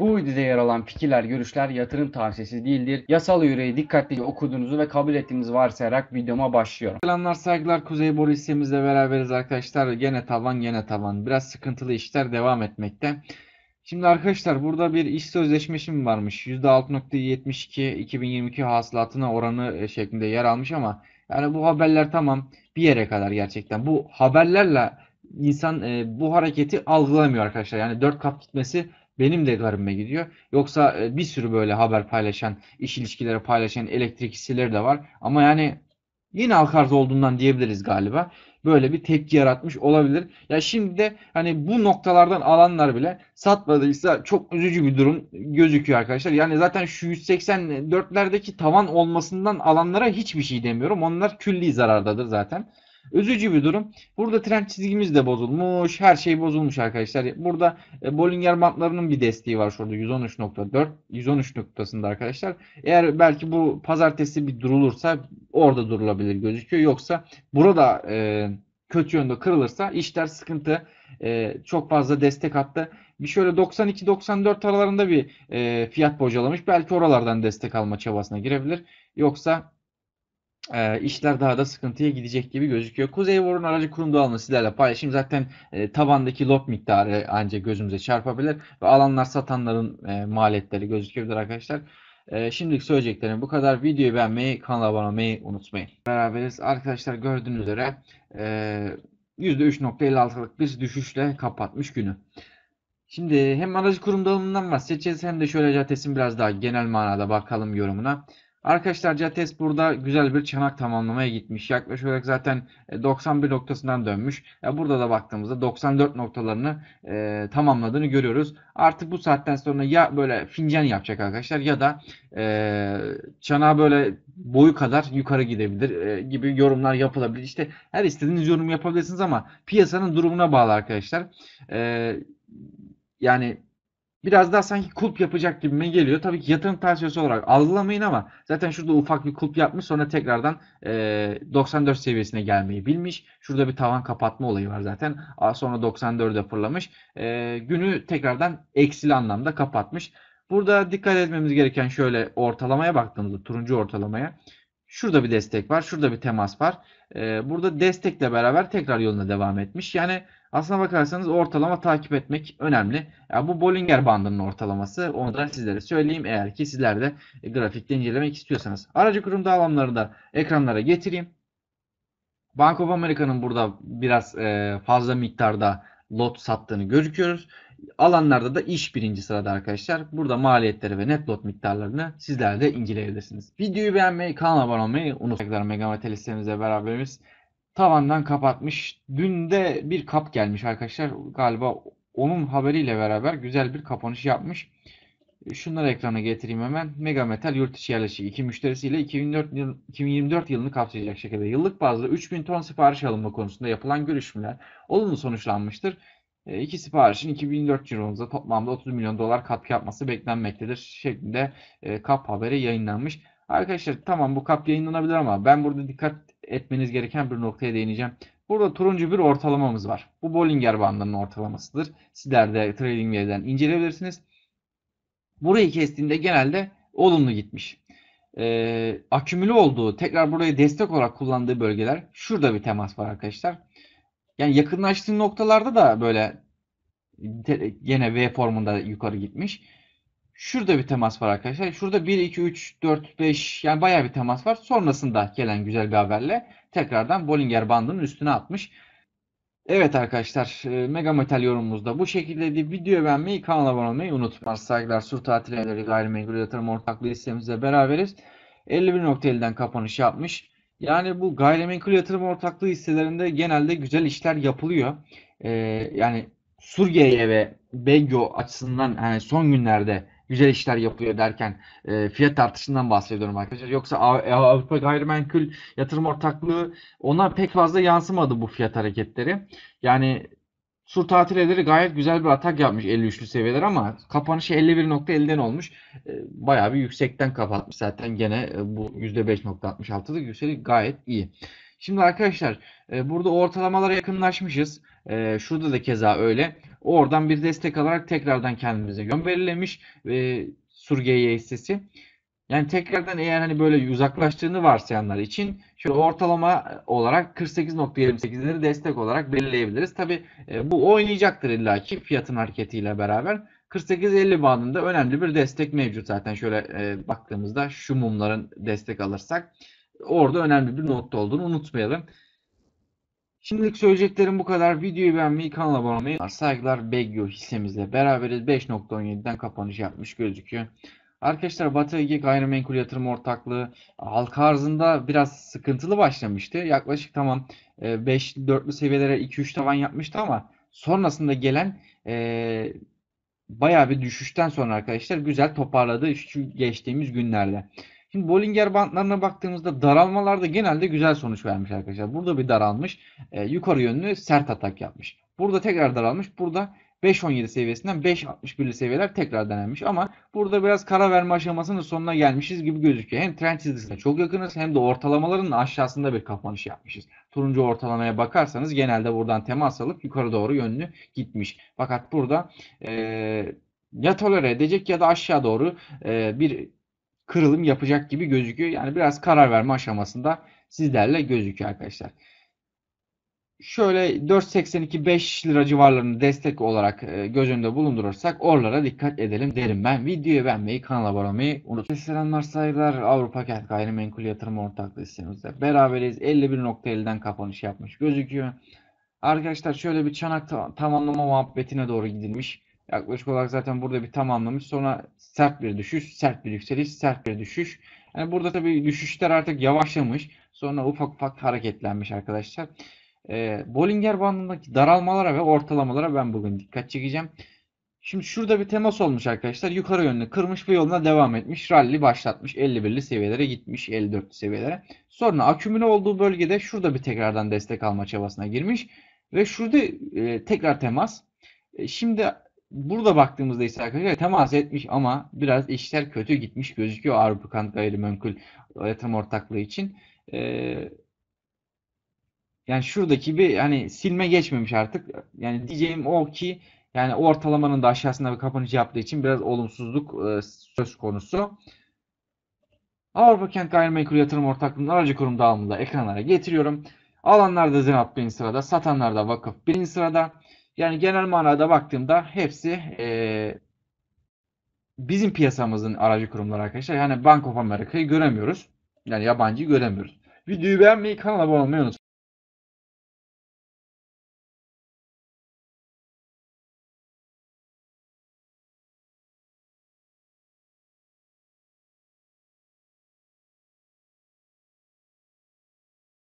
Bu videoda yer alan fikirler, görüşler yatırım tavsiyesi değildir. Yasal yüreği dikkatlice okuduğunuzu ve kabul ettiğinizi varsayarak videoma başlıyorum. Selamlar saygılar Kuzey Boru hissemizle beraberiz arkadaşlar. Gene tavan gene tavan. Biraz sıkıntılı işler devam etmekte. Şimdi arkadaşlar burada bir iş sözleşmesi mi varmış? %6.72 2022 hasılatına oranı e, şeklinde yer almış ama yani bu haberler tamam bir yere kadar gerçekten. Bu haberlerle insan e, bu hareketi algılamıyor arkadaşlar. Yani 4 kat gitmesi benim de garime gidiyor. Yoksa e, bir sürü böyle haber paylaşan, iş ilişkileri paylaşan elektrik hisseleri de var. Ama yani yine halk olduğundan diyebiliriz galiba. Böyle bir tepki yaratmış olabilir. Ya şimdi de hani bu noktalardan alanlar bile satmadıysa çok üzücü bir durum gözüküyor arkadaşlar. Yani zaten şu 184'lerdeki tavan olmasından alanlara hiçbir şey demiyorum. Onlar külli zarardadır zaten. Üzücü bir durum. Burada tren çizgimiz de bozulmuş. Her şey bozulmuş arkadaşlar. Burada e, Bollinger bantlarının bir desteği var şurada 113.4 113 noktasında arkadaşlar. Eğer belki bu pazartesi bir durulursa orada durulabilir gözüküyor. Yoksa burada e, kötü yönde kırılırsa işler sıkıntı. E, çok fazla destek hattı. Bir şöyle 92-94 aralarında bir e, fiyat bocalamış. Belki oralardan destek alma çabasına girebilir. Yoksa e, işler daha da sıkıntıya gidecek gibi gözüküyor. Kuzey War'un aracı kurum doğalını sizlerle paylaşayım. Zaten e, tabandaki lot miktarı ancak gözümüze çarpabilir ve alanlar satanların e, maliyetleri gözükebilir arkadaşlar. E, şimdilik söyleyeceklerim bu kadar. Videoyu beğenmeyi, kanala abone olmayı unutmayın. Beraberiz. Arkadaşlar gördüğünüz üzere e, %3.56'lık bir düşüşle kapatmış günü. Şimdi hem aracı kurum dağılımından bahsedeceğiz hem de şöyle Cates'in biraz daha genel manada bakalım yorumuna. Arkadaşlar Cates burada güzel bir çanak tamamlamaya gitmiş. Yaklaşık olarak zaten 91 e, noktasından dönmüş. burada da baktığımızda 94 noktalarını e, tamamladığını görüyoruz. Artık bu saatten sonra ya böyle fincan yapacak arkadaşlar ya da e, çanağa böyle boyu kadar yukarı gidebilir e, gibi yorumlar yapılabilir. İşte her istediğiniz yorum yapabilirsiniz ama piyasanın durumuna bağlı arkadaşlar. E, yani biraz daha sanki kulp yapacak gibi gibime geliyor. Tabii ki yatırım tavsiyesi olarak algılamayın ama zaten şurada ufak bir kulp yapmış sonra tekrardan e, 94 seviyesine gelmeyi bilmiş. Şurada bir tavan kapatma olayı var zaten. Sonra 94'e fırlamış. E, günü tekrardan eksili anlamda kapatmış. Burada dikkat etmemiz gereken şöyle ortalamaya baktığımızda turuncu ortalamaya Şurada bir destek var. Şurada bir temas var. Ee, burada destekle beraber tekrar yoluna devam etmiş. Yani aslına bakarsanız ortalama takip etmek önemli. Ya bu Bollinger bandının ortalaması. Onu da sizlere söyleyeyim. Eğer ki sizler de grafikte incelemek istiyorsanız. Aracı kurum dağılamlarını da ekranlara getireyim. Bank of America'nın burada biraz e, fazla miktarda lot sattığını görüyoruz. Alanlarda da iş birinci sırada arkadaşlar. Burada maliyetleri ve net lot miktarlarını sizler de inceleyebilirsiniz. Videoyu beğenmeyi, kanala abone olmayı unutmayın. Megametal listemizle beraberiz. Tavandan kapatmış. Dün de bir kap gelmiş arkadaşlar. Galiba onun haberiyle beraber güzel bir kapanış yapmış. Şunları ekrana getireyim hemen. Megametal Metal yurt içi yerleşik 2 müşterisiyle 2004 yıl, 2024 yılını kapsayacak şekilde yıllık bazda 3000 ton sipariş alımı konusunda yapılan görüşmeler olumlu sonuçlanmıştır. E, iki siparişin 2004 ciromuza toplamda 30 milyon dolar katkı yapması beklenmektedir şeklinde e, kap haberi yayınlanmış. Arkadaşlar tamam bu kap yayınlanabilir ama ben burada dikkat etmeniz gereken bir noktaya değineceğim. Burada turuncu bir ortalamamız var. Bu Bollinger bandının ortalamasıdır. Sizler de trading view'den inceleyebilirsiniz. Burayı kestiğinde genelde olumlu gitmiş. Ee, akümülü olduğu tekrar burayı destek olarak kullandığı bölgeler şurada bir temas var arkadaşlar. Yani yakınlaştığı noktalarda da böyle gene V formunda yukarı gitmiş. Şurada bir temas var arkadaşlar. Şurada 1, 2, 3, 4, 5 yani bayağı bir temas var. Sonrasında gelen güzel bir haberle tekrardan Bollinger bandının üstüne atmış. Evet arkadaşlar e, Mega Metal yorumumuzda bu şekildeydi. Videoyu beğenmeyi, kanala abone olmayı unutmayın. Saygılar, sur tatil evleri, gayrimenkul yatırım ortaklığı listemizle beraberiz. 51.50'den kapanış yapmış. Yani bu gayrimenkul yatırım ortaklığı hisselerinde genelde güzel işler yapılıyor. Ee, yani Surgeye ve Begyo açısından hani son günlerde güzel işler yapılıyor derken e, fiyat artışından bahsediyorum arkadaşlar. Yoksa e, Avrupa Gayrimenkul Yatırım Ortaklığı ona pek fazla yansımadı bu fiyat hareketleri. Yani Sur Tatileleri gayet güzel bir atak yapmış 53'lü seviyeler ama kapanışı 51.50'den olmuş. E, bayağı bir yüksekten kapatmış zaten gene e, bu %5.66'lık yükseliş gayet iyi. Şimdi arkadaşlar e, burada ortalamalara yakınlaşmışız. Şurada da keza öyle. Oradan bir destek alarak tekrardan kendimize yön belirlemiş Sur GY hissesi. Yani tekrardan eğer hani böyle uzaklaştığını varsayanlar için şöyle ortalama olarak 48.28'leri destek olarak belirleyebiliriz. Tabi e, bu oynayacaktır illaki fiyatın hareketiyle beraber. 48-50 bandında önemli bir destek mevcut zaten şöyle e, baktığımızda şu mumların destek alırsak orada önemli bir nokta olduğunu unutmayalım. Şimdilik söyleyeceklerim bu kadar. Videoyu beğenmeyi, kanala abone olmayı, saygılar Begyo hissemizle beraberiz. 5.17'den kapanış yapmış gözüküyor. Arkadaşlar Batı Ege Gayrimenkul Yatırım Ortaklığı halka arzında biraz sıkıntılı başlamıştı. Yaklaşık tamam 5 e, 4'lü seviyelere 2-3 tavan yapmıştı ama sonrasında gelen e, bayağı bir düşüşten sonra arkadaşlar güzel toparladı şu geçtiğimiz günlerde. Şimdi Bollinger bandlarına baktığımızda daralmalarda genelde güzel sonuç vermiş arkadaşlar. Burada bir daralmış. E, yukarı yönlü sert atak yapmış. Burada tekrar daralmış. Burada 5.17 seviyesinden 5.61'li seviyeler tekrar denenmiş ama burada biraz karar verme aşamasının sonuna gelmişiz gibi gözüküyor. Hem trend çizgisine çok yakınız hem de ortalamaların aşağısında bir kapanış yapmışız. Turuncu ortalamaya bakarsanız genelde buradan temas alıp yukarı doğru yönlü gitmiş. Fakat burada e, ya tolere edecek ya da aşağı doğru e, bir kırılım yapacak gibi gözüküyor. Yani biraz karar verme aşamasında sizlerle gözüküyor arkadaşlar şöyle 4.82-5 lira civarlarını destek olarak e, göz önünde bulundurursak oralara dikkat edelim derim ben. Videoyu beğenmeyi, kanala abone olmayı unutmayın. Selamlar saygılar. Avrupa Kent Gayrimenkul Yatırım Ortaklığı sistemimizde beraberiz. 51.50'den kapanış yapmış gözüküyor. Arkadaşlar şöyle bir çanak tamamlama muhabbetine doğru gidilmiş. Yaklaşık olarak zaten burada bir tamamlamış. Sonra sert bir düşüş, sert bir yükseliş, sert bir düşüş. Yani burada tabii düşüşler artık yavaşlamış. Sonra ufak ufak hareketlenmiş arkadaşlar. E, Bollinger bandındaki daralmalara ve ortalamalara ben bugün dikkat çekeceğim. Şimdi şurada bir temas olmuş arkadaşlar. Yukarı yönlü kırmış ve yoluna devam etmiş. Rally başlatmış. 51'li seviyelere gitmiş. 54'lü seviyelere. Sonra akümüle olduğu bölgede şurada bir tekrardan destek alma çabasına girmiş. Ve şurada e, tekrar temas. E, şimdi burada baktığımızda ise arkadaşlar temas etmiş ama biraz işler kötü gitmiş gözüküyor Avrupa'nın gayrimenkul yatırım e, ortaklığı için. E, yani şuradaki bir hani silme geçmemiş artık. Yani diyeceğim o ki yani ortalamanın da aşağısında bir kapanış yaptığı için biraz olumsuzluk e, söz konusu. Avrupa Kent Gayrimenkul Yatırım Ortaklığı'nın aracı kurum dağılımında ekranlara getiriyorum. Alanlarda zinat birinci sırada, satanlarda vakıf birinci sırada. Yani genel manada baktığımda hepsi e, bizim piyasamızın aracı kurumları arkadaşlar. Yani Bank of America'yı göremiyoruz. Yani yabancıyı göremiyoruz. Videoyu beğenmeyi, kanala abone olmayı unutmayın.